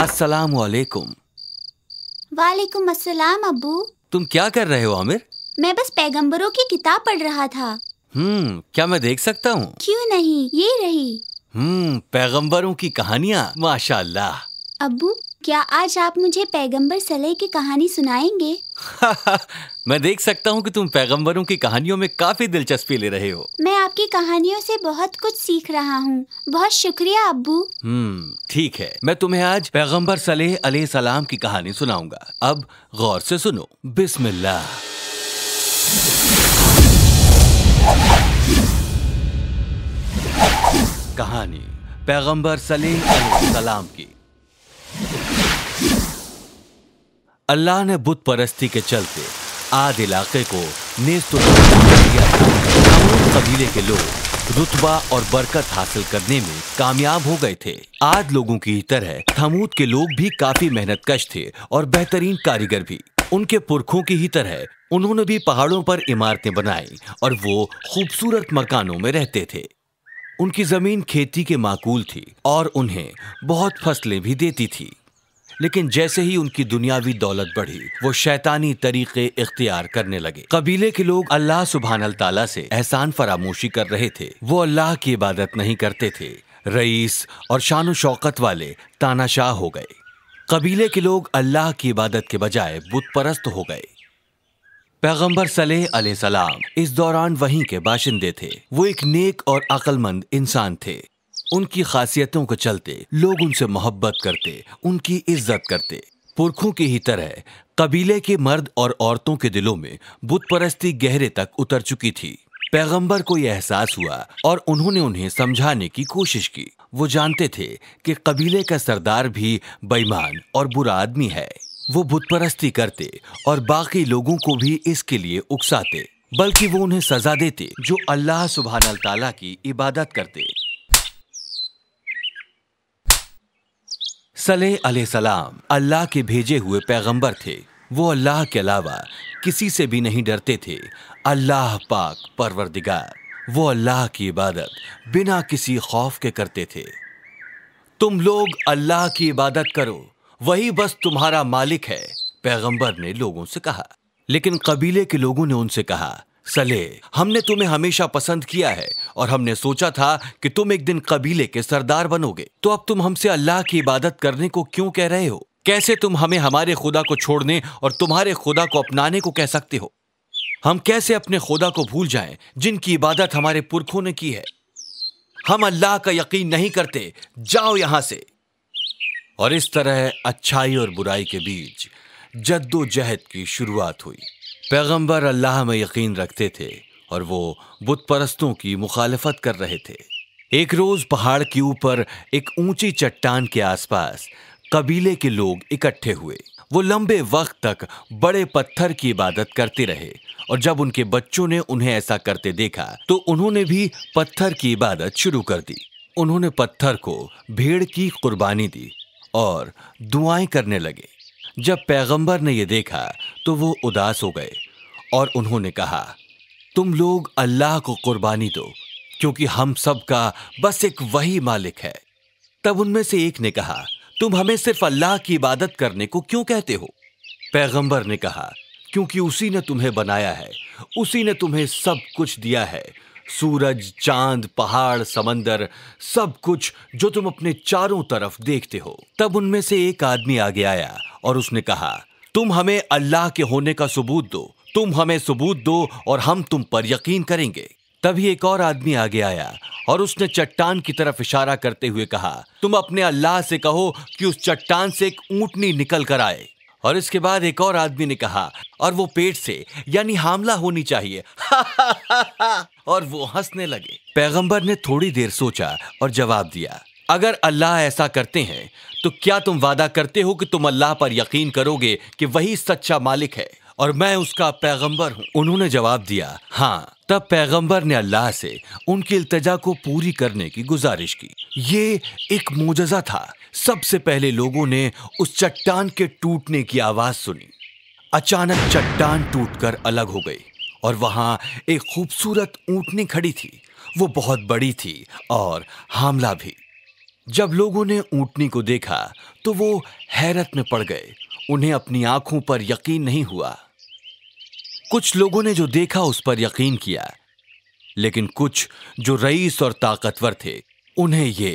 अस्सलाम वालेकुम वालेकुम अस्सलाम अबू तुम क्या कर रहे हो आमिर मैं बस पैगंबरों की किताब पढ़ रहा था हम्म क्या मैं देख सकता हूँ क्यों नहीं ये रही हम्म पैगंबरों की कहानियाँ माशाल्लाह अबू क्या आज आप मुझे पैगंबर सलेह की कहानी सुनाएंगे मैं देख सकता हूँ कि तुम पैगंबरों की कहानियों में काफी दिलचस्पी ले रहे हो मैं आपकी कहानियों से बहुत कुछ सीख रहा हूँ बहुत शुक्रिया अबू हम्म ठीक है मैं तुम्हें आज पैगंबर सलेह सलाम की कहानी सुनाऊंगा अब गौर से सुनो बिस्मिल्लाह कहानी पैगंबर सलेह सलाम की अल्लाह ने बुत परस्ती के चलते आदि इलाके को दिया कबीले के लोग रुतबा और बरकत हासिल करने में कामयाब हो गए थे आज लोगों की तरह थमूद के लोग भी काफी मेहनत कश थे और बेहतरीन कारीगर भी उनके पुरखों की ही तरह उन्होंने भी पहाड़ों पर इमारतें बनाई और वो खूबसूरत मकानों में रहते थे उनकी जमीन खेती के माकूल थी और उन्हें बहुत फसलें भी देती थी लेकिन जैसे ही उनकी दुनियावी दौलत बढ़ी वो शैतानी तरीके इख्तियार करने लगे कबीले के लोग अल्लाह सुबहान तला से एहसान फरामोशी कर रहे थे वो अल्लाह की इबादत नहीं करते थे रईस और शान शौकत वाले तानाशाह हो गए कबीले के लोग अल्लाह की इबादत के बजाय बुतपरस्त हो गए पैगंबर सलेह सलाम इस दौरान वहीं के बाशिंदे थे वो एक नेक और अकलमंद इंसान थे उनकी खासियतों के चलते लोग उनसे मोहब्बत करते उनकी इज्जत करते पुरखों की ही तरह कबीले के मर्द और औरतों के दिलों में बुत परस्ती गहरे तक उतर चुकी थी पैगंबर को यह एहसास हुआ और उन्होंने उन्हें समझाने की कोशिश की वो जानते थे कि कबीले का सरदार भी बेईमान और बुरा आदमी है वो बुतपरस्ती करते और बाकी लोगों को भी इसके लिए उकसाते बल्कि वो उन्हें सजा देते जो अल्लाह सुबहान तला की इबादत करते सलेह सलाम अल्लाह के भेजे हुए पैगंबर थे वो अल्लाह के अलावा किसी से भी नहीं डरते थे अल्लाह पाक परवरदिगार वो अल्लाह की इबादत बिना किसी खौफ के करते थे तुम लोग अल्लाह की इबादत करो वही बस तुम्हारा मालिक है पैगंबर ने लोगों से कहा लेकिन कबीले के लोगों ने उनसे कहा सले हमने तुम्हें हमेशा पसंद किया है और हमने सोचा था कि तुम एक दिन कबीले के सरदार बनोगे तो अब तुम हमसे अल्लाह की इबादत करने को क्यों कह रहे हो कैसे तुम हमें हमारे खुदा को छोड़ने और तुम्हारे खुदा को अपनाने को कह सकते हो हम कैसे अपने खुदा को भूल जाएं जिनकी इबादत हमारे पुरखों ने की है हम अल्लाह का यकीन नहीं करते जाओ यहां से और इस तरह अच्छाई और बुराई के बीच जद्दोजहद की शुरुआत हुई पैगंबर अल्लाह में यकीन रखते थे और वो बुत परस्तों की मुखालफत कर रहे थे एक रोज पहाड़ के ऊपर एक ऊंची चट्टान के आसपास कबीले के लोग इकट्ठे हुए वो लंबे वक्त तक बड़े पत्थर की इबादत करते रहे और जब उनके बच्चों ने उन्हें ऐसा करते देखा तो उन्होंने भी पत्थर की इबादत शुरू कर दी उन्होंने पत्थर को भेड़ की कुर्बानी दी और दुआएं करने लगे जब पैगंबर ने यह देखा तो वो उदास हो गए और उन्होंने कहा तुम लोग अल्लाह को कुर्बानी दो क्योंकि हम सब का बस एक वही मालिक है तब उनमें से एक ने कहा तुम हमें सिर्फ अल्लाह की इबादत करने को क्यों कहते हो पैगंबर ने कहा क्योंकि उसी ने तुम्हें बनाया है उसी ने तुम्हें सब कुछ दिया है सूरज चांद पहाड़ समंदर सब कुछ जो तुम अपने चारों तरफ देखते हो तब उनमें से एक आदमी आगे आया और उसने कहा तुम हमें अल्लाह के होने का सबूत दो तुम हमें सबूत दो और हम तुम पर यकीन करेंगे तभी एक और आदमी आगे आया और उसने चट्टान की तरफ इशारा करते हुए कहा तुम अपने अल्लाह से कहो कि उस चट्टान से एक ऊंटनी निकल कर आए और इसके बाद एक और आदमी ने कहा और वो पेट से यानी हमला होनी चाहिए और वो हंसने लगे पैगंबर ने थोड़ी देर सोचा और जवाब दिया अगर अल्लाह ऐसा करते हैं तो क्या तुम वादा करते हो कि तुम अल्लाह पर यकीन करोगे कि वही सच्चा मालिक है और मैं उसका पैगंबर हूँ उन्होंने जवाब दिया हाँ तब पैगंबर ने अल्लाह से उनकी इल्तजा को पूरी करने की गुजारिश की ये एक मोजजा था सबसे पहले लोगों ने उस चट्टान के टूटने की आवाज सुनी अचानक चट्टान टूटकर अलग हो गई और वहां एक खूबसूरत ऊंटनी खड़ी थी वो बहुत बड़ी थी और हामला भी जब लोगों ने ऊंटनी को देखा तो वो हैरत में पड़ गए उन्हें अपनी आंखों पर यकीन नहीं हुआ कुछ लोगों ने जो देखा उस पर यकीन किया लेकिन कुछ जो रईस और ताकतवर थे उन्हें ये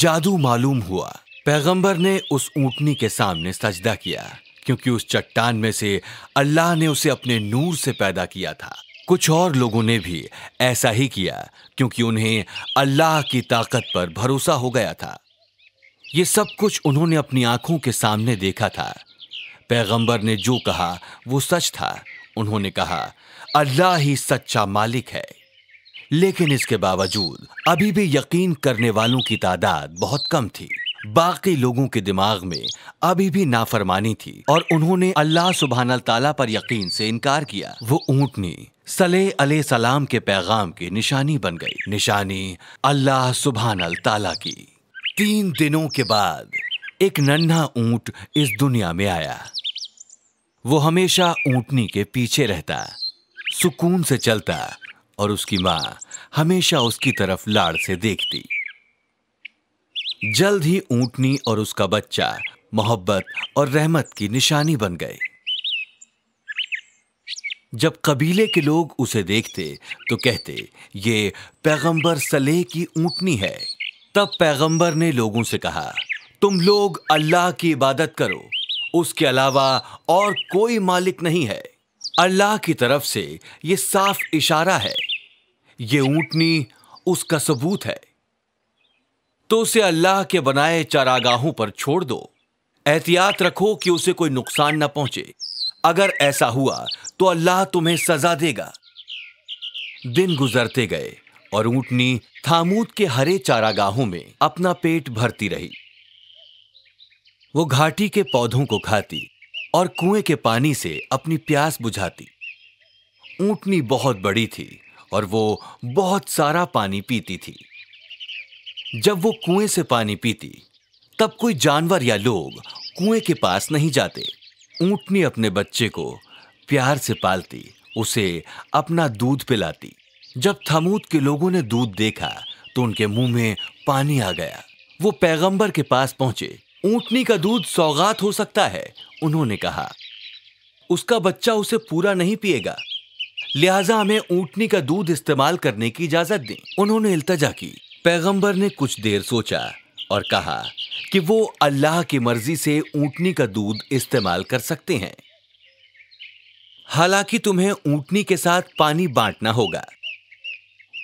जादू मालूम हुआ पैगंबर ने उस ऊँटनी के सामने सजदा किया क्योंकि उस चट्टान में से अल्लाह ने उसे अपने नूर से पैदा किया था कुछ और लोगों ने भी ऐसा ही किया क्योंकि उन्हें अल्लाह की ताकत पर भरोसा हो गया था ये सब कुछ उन्होंने अपनी आंखों के सामने देखा था पैगंबर ने जो कहा वो सच था उन्होंने कहा अल्लाह ही सच्चा मालिक है लेकिन इसके बावजूद अभी भी यकीन करने वालों की तादाद बहुत कम थी बाकी लोगों के दिमाग में अभी भी नाफरमानी थी और उन्होंने अल्लाह सुबहान तला पर यकीन से इनकार किया वो ऊँटनी सले अले सलाम के पैगाम की निशानी बन गई निशानी अल्लाह सुबहान तला की तीन दिनों के बाद एक नन्हा ऊंट इस दुनिया में आया वो हमेशा ऊंटनी के पीछे रहता सुकून से चलता और उसकी माँ हमेशा उसकी तरफ लाड़ से देखती जल्द ही ऊंटनी और उसका बच्चा मोहब्बत और रहमत की निशानी बन गए जब कबीले के लोग उसे देखते तो कहते ये पैगंबर सलेह की ऊंटनी है तब पैगंबर ने लोगों से कहा तुम लोग अल्लाह की इबादत करो उसके अलावा और कोई मालिक नहीं है अल्लाह की तरफ से ये साफ इशारा है ये ऊंटनी उसका सबूत है तो उसे अल्लाह के बनाए चारागाहों पर छोड़ दो एहतियात रखो कि उसे कोई नुकसान न पहुंचे अगर ऐसा हुआ तो अल्लाह तुम्हें सजा देगा दिन गुजरते गए और ऊंटनी थामूद के हरे चारागाहों में अपना पेट भरती रही वो घाटी के पौधों को खाती और कुएं के पानी से अपनी प्यास बुझाती ऊंटनी बहुत बड़ी थी और वो बहुत सारा पानी पीती थी जब वो कुएं से पानी पीती तब कोई जानवर या लोग कुएं के पास नहीं जाते ऊंटनी अपने बच्चे को प्यार से पालती उसे अपना दूध पिलाती जब थमूत के लोगों ने दूध देखा तो उनके मुंह में पानी आ गया वो पैगंबर के पास पहुंचे ऊंटनी का दूध सौगात हो सकता है उन्होंने कहा उसका बच्चा उसे पूरा नहीं पिएगा लिहाजा हमें ऊँटनी का दूध इस्तेमाल करने की इजाजत दें उन्होंने इल्तजा की पैगंबर ने कुछ देर सोचा और कहा कि वो अल्लाह की मर्जी से ऊंटनी का दूध इस्तेमाल कर सकते हैं हालांकि तुम्हें ऊंटनी के साथ पानी बांटना होगा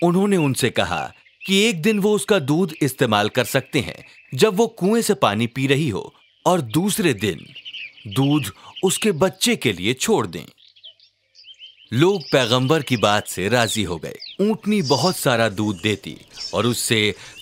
उन्होंने उनसे कहा कि एक दिन वो उसका दूध इस्तेमाल कर सकते हैं जब वो कुएं से पानी पी रही हो और दूसरे दिन दूध उसके बच्चे के लिए छोड़ दें लोग पैगंबर की बात से राजी हो गए ऊटनी बहुत सारा दूध देती और उससे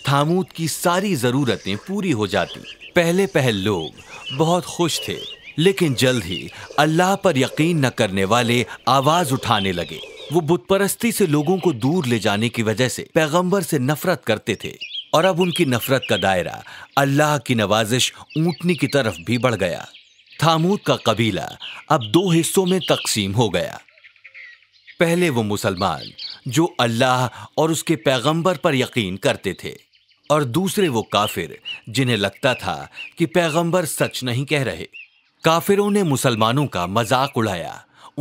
थामूद की सारी ज़रूरतें पूरी हो जाती पहले पहल लोग बहुत खुश थे लेकिन जल्द ही अल्लाह पर यकीन न करने वाले आवाज़ उठाने लगे वो बुतपरस्ती से लोगों को दूर ले जाने की वजह से पैगंबर से नफरत करते थे और अब उनकी नफरत का दायरा अल्लाह की नवाजिश ऊटनी की तरफ भी बढ़ गया थामूद का कबीला अब दो हिस्सों में तकसीम हो गया पहले वो मुसलमान जो अल्लाह और उसके पैगंबर पर यकीन करते थे और दूसरे वो काफिर जिन्हें लगता था कि पैगंबर सच नहीं कह रहे काफिरों ने मुसलमानों का मजाक उड़ाया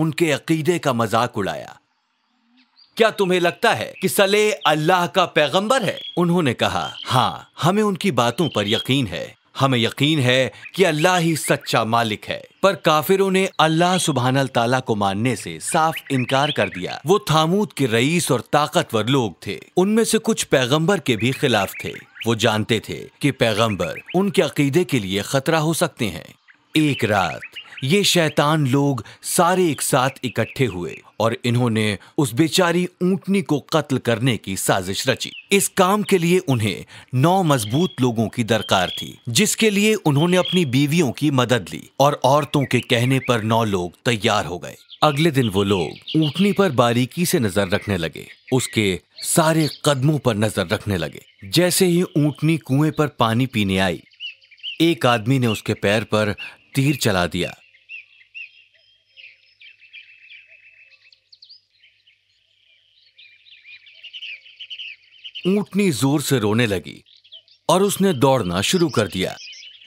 उनके अकीदे का मजाक उड़ाया क्या तुम्हें लगता है कि सले अल्लाह का पैगंबर है उन्होंने कहा हाँ हमें उनकी बातों पर यकीन है हमें यकीन है कि अल्लाह ही सच्चा मालिक है पर काफिरों ने अल्लाह सुबहान ताला को मानने से साफ इनकार कर दिया वो थामूद के रईस और ताकतवर लोग थे उनमें से कुछ पैगंबर के भी खिलाफ थे वो जानते थे कि पैगंबर उनके अकीदे के लिए खतरा हो सकते हैं एक रात ये शैतान लोग सारे एक साथ इकट्ठे हुए और इन्होंने उस बेचारी ऊंटनी को कत्ल करने की साजिश रची इस काम के लिए उन्हें नौ मजबूत लोगों की दरकार थी जिसके लिए उन्होंने अपनी बीवियों की मदद ली और औरतों के कहने पर नौ लोग तैयार हो गए अगले दिन वो लोग ऊंटनी पर बारीकी से नजर रखने लगे उसके सारे कदमों पर नजर रखने लगे जैसे ही ऊटनी कुएं पर पानी पीने आई एक आदमी ने उसके पैर पर तीर चला दिया ऊंटनी जोर से रोने लगी और उसने दौड़ना शुरू कर दिया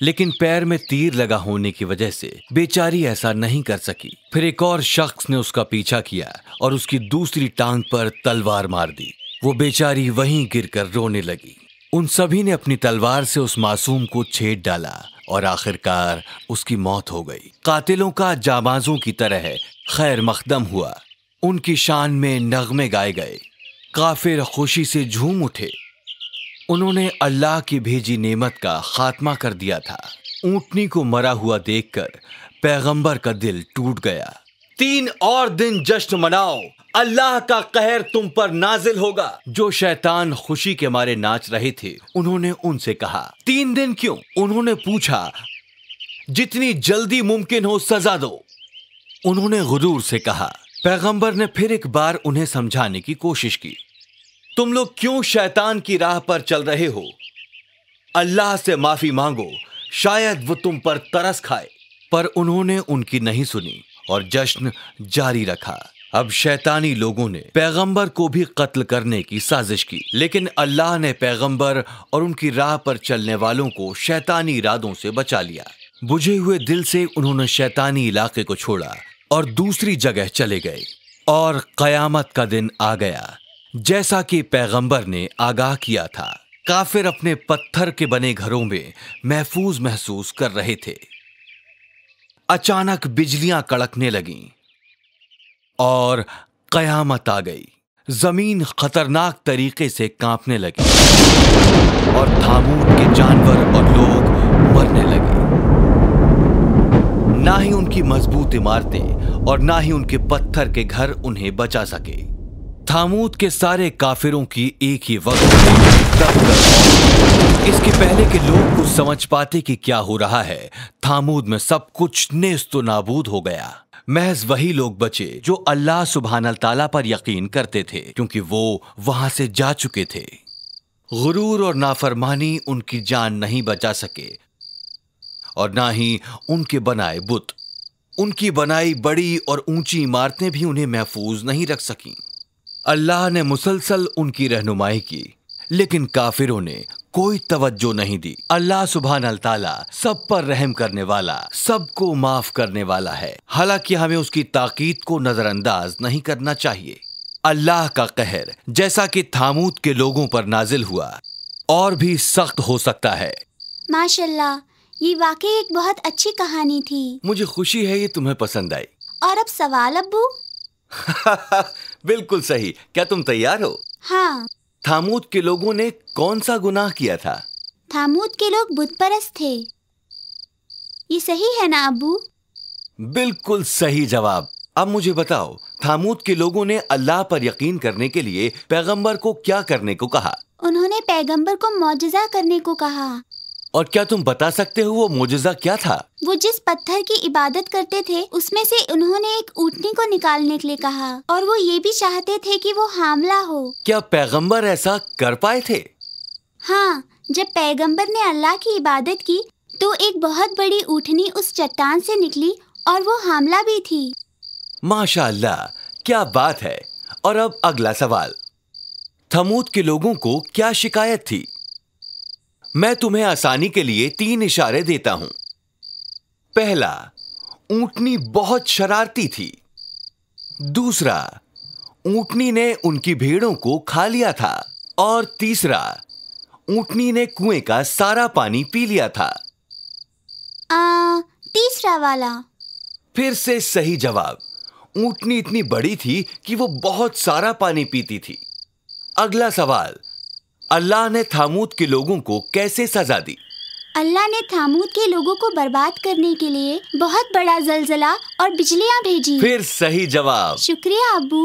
लेकिन पैर में तीर लगा होने की वजह से बेचारी ऐसा नहीं कर सकी फिर एक और शख्स ने उसका पीछा किया और उसकी दूसरी टांग पर तलवार मार दी वो बेचारी वहीं गिरकर रोने लगी उन सभी ने अपनी तलवार से उस मासूम को छेद डाला और आखिरकार उसकी मौत हो गई कातिलों का जाबाजों की तरह खैर मखदम हुआ उनकी शान में नगमे गाए गए काफिर खुशी से झूम उठे उन्होंने अल्लाह की भेजी नेमत का खात्मा कर दिया था ऊंटनी को मरा हुआ देखकर पैगंबर का दिल टूट गया तीन और दिन जश्न मनाओ अल्लाह का कहर तुम पर नाजिल होगा जो शैतान खुशी के मारे नाच रहे थे उन्होंने उनसे कहा तीन दिन क्यों उन्होंने पूछा जितनी जल्दी मुमकिन हो सजा दो उन्होंने गुरूर से कहा पैगंबर ने फिर एक बार उन्हें समझाने की कोशिश की तुम लोग क्यों शैतान की राह पर चल रहे हो अल्लाह से माफी मांगो शायद वो तुम पर तरस खाए पर उन्होंने उनकी नहीं सुनी और जश्न जारी रखा अब शैतानी लोगों ने पैगंबर को भी कत्ल करने की साजिश की लेकिन अल्लाह ने पैगंबर और उनकी राह पर चलने वालों को शैतानी इरादों से बचा लिया बुझे हुए दिल से उन्होंने शैतानी इलाके को छोड़ा और दूसरी जगह चले गए और कयामत का दिन आ गया जैसा कि पैगंबर ने आगाह किया था काफिर अपने पत्थर के बने घरों में महफूज महसूस कर रहे थे अचानक बिजलियां कड़कने लगीं और कयामत आ गई जमीन खतरनाक तरीके से कांपने लगी और थामूद के जानवर और लोग मरने लगे ना ही उनकी मजबूत इमारतें और ना ही उनके पत्थर के घर उन्हें बचा सके थामूद के सारे काफिरों की एक ही वक्त इसके पहले के लोग कुछ समझ पाते कि क्या हो रहा है थामूद में सब कुछ नेस्त नाबूद हो गया महज वही लोग बचे जो अल्लाह सुबहान ताला पर यकीन करते थे क्योंकि वो वहां से जा चुके थे गुरूर और नाफरमानी उनकी जान नहीं बचा सके और ना ही उनके बनाए बुत उनकी बनाई बड़ी और ऊंची इमारतें भी उन्हें महफूज नहीं रख सकी अल्लाह ने मुसलसल उनकी रहनुमाई की लेकिन काफिरों ने कोई तवज्जो नहीं दी अल्लाह सुबहान ताला सब पर रहम करने वाला सबको माफ करने वाला है हालांकि हमें उसकी ताकीद को नजरअंदाज नहीं करना चाहिए अल्लाह का कहर जैसा कि थामूत के लोगों पर नाजिल हुआ और भी सख्त हो सकता है माशाल्लाह ये वाकई एक बहुत अच्छी कहानी थी मुझे खुशी है ये तुम्हें पसंद आई और अब सवाल अब्बू बिल्कुल सही क्या तुम तैयार हो हाँ थामूद के लोगों ने कौन सा गुनाह किया था थामूद के लोग बुत थे ये सही है ना अबू बिल्कुल सही जवाब अब मुझे बताओ थामूद के लोगों ने अल्लाह पर यकीन करने के लिए पैगंबर को क्या करने को कहा उन्होंने पैगंबर को मुआजा करने को कहा और क्या तुम बता सकते हो वो मोजा क्या था वो जिस पत्थर की इबादत करते थे उसमें से उन्होंने एक ऊटनी को निकालने के लिए कहा और वो ये भी चाहते थे कि वो हामला हो क्या पैगंबर ऐसा कर पाए थे हाँ जब पैगंबर ने अल्लाह की इबादत की तो एक बहुत बड़ी ऊटनी उस चट्टान से निकली और वो हामला भी थी माशा क्या बात है और अब अगला सवाल थमूद के लोगों को क्या शिकायत थी मैं तुम्हें आसानी के लिए तीन इशारे देता हूं पहला ऊटनी बहुत शरारती थी दूसरा ऊटनी ने उनकी भेड़ों को खा लिया था और तीसरा ऊटनी ने कुएं का सारा पानी पी लिया था आ, तीसरा वाला फिर से सही जवाब ऊटनी इतनी बड़ी थी कि वो बहुत सारा पानी पीती थी अगला सवाल अल्लाह ने थामूद के लोगों को कैसे सजा दी अल्लाह ने थामूद के लोगों को बर्बाद करने के लिए बहुत बड़ा जलजला और बिजलियाँ भेजी फिर सही जवाब शुक्रिया अबू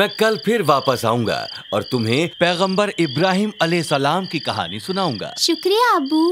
मैं कल फिर वापस आऊँगा और तुम्हें पैगंबर इब्राहिम अलैहिस्सलाम की कहानी सुनाऊँगा शुक्रिया अबू